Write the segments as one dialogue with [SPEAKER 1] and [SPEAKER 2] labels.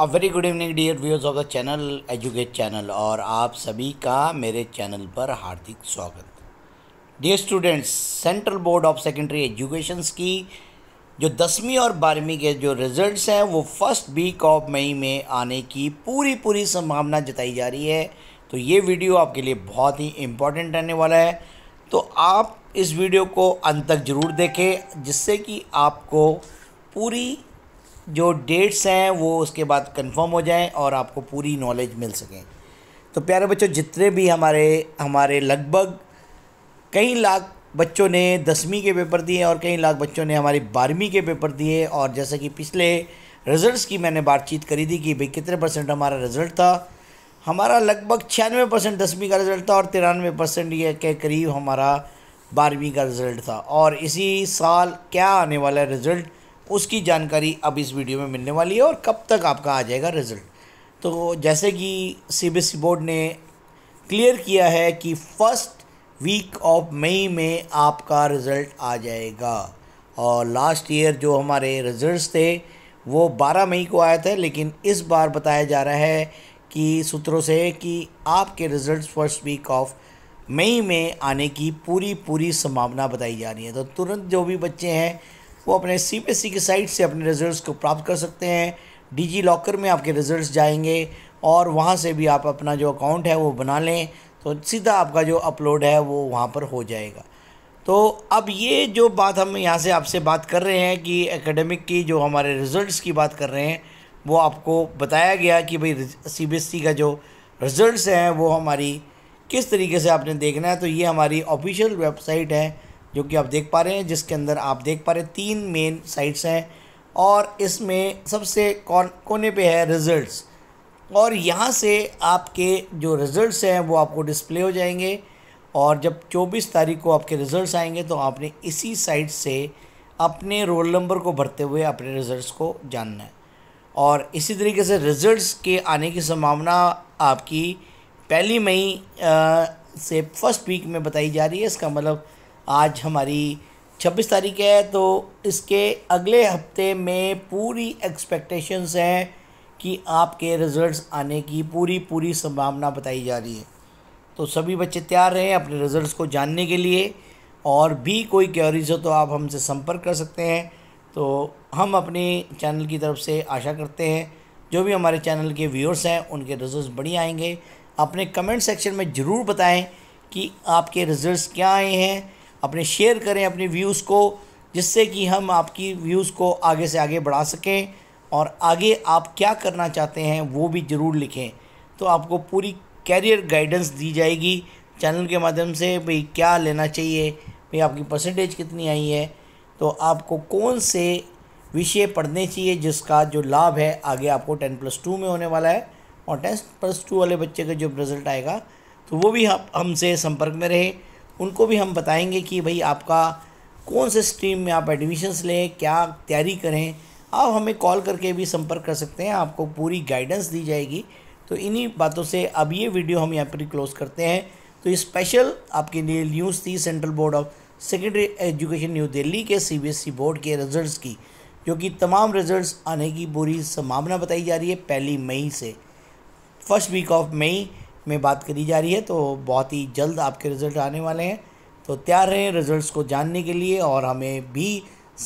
[SPEAKER 1] a very good evening dear viewers of the channel educate channel और आप सभी का मेरे चैनल पर हार्दिक स्वागत dear students central board of secondary education की जो दसवीं और बारहवीं के जो रिजल्ट्स हैं वो फर्स्ट वीक ऑफ मई में आने की पूरी पूरी संभावना जताई जा रही है तो ये वीडियो आपके लिए बहुत ही इम्पोर्टेंट रहने वाला है तो आप इस वीडियो को अंत तक ज़रूर देखें जिससे कि आपको पूरी जो डेट्स हैं वो उसके बाद कंफर्म हो जाएं और आपको पूरी नॉलेज मिल सके तो प्यारे बच्चों जितने भी हमारे हमारे लगभग कई लाख बच्चों ने दसवीं के पेपर दिए और कई लाख बच्चों ने हमारी बारहवीं के पेपर दिए और जैसा कि पिछले रिज़ल्ट्स की मैंने बातचीत करी थी कि भाई कितने परसेंट हमारा रिज़ल्ट था हमारा लगभग छियानवे परसेंट दसवीं का रिज़ल्ट था और तिरानवे परसेंट ये के करीब हमारा बारहवीं का रिज़ल्ट था और इसी साल क्या आने वाला है रिज़ल्ट उसकी जानकारी अब इस वीडियो में मिलने वाली है और कब तक आपका आ जाएगा रिज़ल्ट तो जैसे कि सीबीएसई e बोर्ड ने क्लियर किया है कि फर्स्ट वीक ऑफ मई में आपका रिज़ल्ट आ जाएगा और लास्ट ईयर जो हमारे रिज़ल्ट थे वो 12 मई को आए थे लेकिन इस बार बताया जा रहा है कि सूत्रों से कि आपके result first week of May में आने की पूरी पूरी संभावना बताई जा रही है तो तुरंत जो भी बच्चे हैं वो अपने सी पी सी की साइट से अपने रिजल्ट्स को प्राप्त कर सकते हैं डिजी लॉकर में आपके रिजल्ट्स जाएंगे और वहाँ से भी आप अपना जो अकाउंट है वो बना लें तो सीधा आपका जो अपलोड है वो वहाँ पर हो जाएगा तो अब ये जो बात हम यहाँ से आपसे बात कर रहे हैं कि एकेडमिक की जो हमारे रिज़ल्ट्स की बात कर रहे हैं वो आपको बताया गया कि भाई सी का जो रिज़ल्ट्स हैं वो हमारी किस तरीके से आपने देखना है तो ये हमारी ऑफिशियल वेबसाइट है जो कि आप देख पा रहे हैं जिसके अंदर आप देख पा रहे हैं तीन मेन साइट्स हैं और इसमें सबसे कौन कोने पे है रिज़ल्ट्स और यहाँ से आपके जो रिज़ल्ट्स हैं वो आपको डिस्प्ले हो जाएंगे और जब 24 तारीख को आपके रिज़ल्ट्स आएंगे तो आपने इसी साइट से अपने रोल नंबर को भरते हुए अपने रिज़ल्ट्स को जानना है और इसी तरीके से रिज़ल्ट्स के आने की संभावना आपकी पहली मई से फर्स्ट वीक में बताई जा रही है इसका मतलब आज हमारी छब्बीस तारीख है तो इसके अगले हफ्ते में पूरी एक्सपेक्टेशंस हैं कि आपके रिज़ल्ट्स आने की पूरी पूरी संभावना बताई जा रही है तो सभी बच्चे तैयार रहें अपने रिज़ल्ट्स को जानने के लिए और भी कोई क्योरीज हो तो आप हमसे संपर्क कर सकते हैं तो हम अपने चैनल की तरफ से आशा करते हैं जो भी हमारे चैनल के व्यूअर्स हैं उनके रिज़ल्ट बढ़िया आएंगे अपने कमेंट सेक्शन में ज़रूर बताएं कि आपके रिज़ल्ट क्या आए हैं अपने शेयर करें अपने व्यूज़ को जिससे कि हम आपकी व्यूज़ को आगे से आगे बढ़ा सकें और आगे आप क्या करना चाहते हैं वो भी ज़रूर लिखें तो आपको पूरी कैरियर गाइडेंस दी जाएगी चैनल के माध्यम से भाई क्या लेना चाहिए भाई आपकी परसेंटेज कितनी आई है तो आपको कौन से विषय पढ़ने चाहिए जिसका जो लाभ है आगे आपको टेन प्लस टू में होने वाला है और टेन प्लस टू वाले बच्चे का जो रिज़ल्ट आएगा तो वो भी हम हमसे संपर्क में रहे उनको भी हम बताएंगे कि भाई आपका कौन से स्ट्रीम में आप एडमिशन्स लें क्या तैयारी करें आप हमें कॉल करके भी संपर्क कर सकते हैं आपको पूरी गाइडेंस दी जाएगी तो इन्हीं बातों से अब ये वीडियो हम यहाँ पर क्लोज़ करते हैं तो ये स्पेशल आपके लिए न्यूज़ थी central board of secondary education New Delhi के सीबीएसई बोर्ड e के रिजल्ट्स की जो कि तमाम रिजल्ट्स आने की पूरी संभावना बताई जा रही है पहली मई से फर्स्ट वीक ऑफ मई में बात करी जा रही है तो बहुत ही जल्द आपके रिज़ल्ट आने वाले हैं तो तैयार रहें रिज़ल्ट को जानने के लिए और हमें भी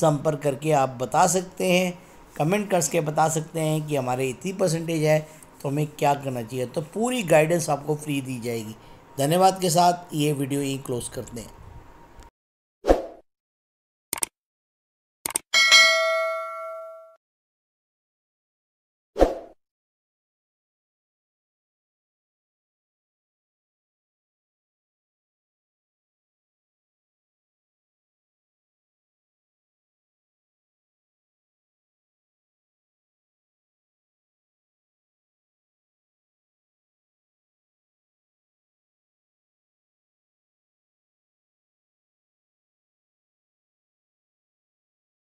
[SPEAKER 1] संपर्क करके आप बता सकते हैं कमेंट करके बता सकते हैं कि हमारे इतनी परसेंटेज है तो हमें क्या करना चाहिए तो पूरी गाइडेंस आपको फ्री दी जाएगी धन्यवाद के साथ ये वीडियो यहीं क्लोज़ करते हैं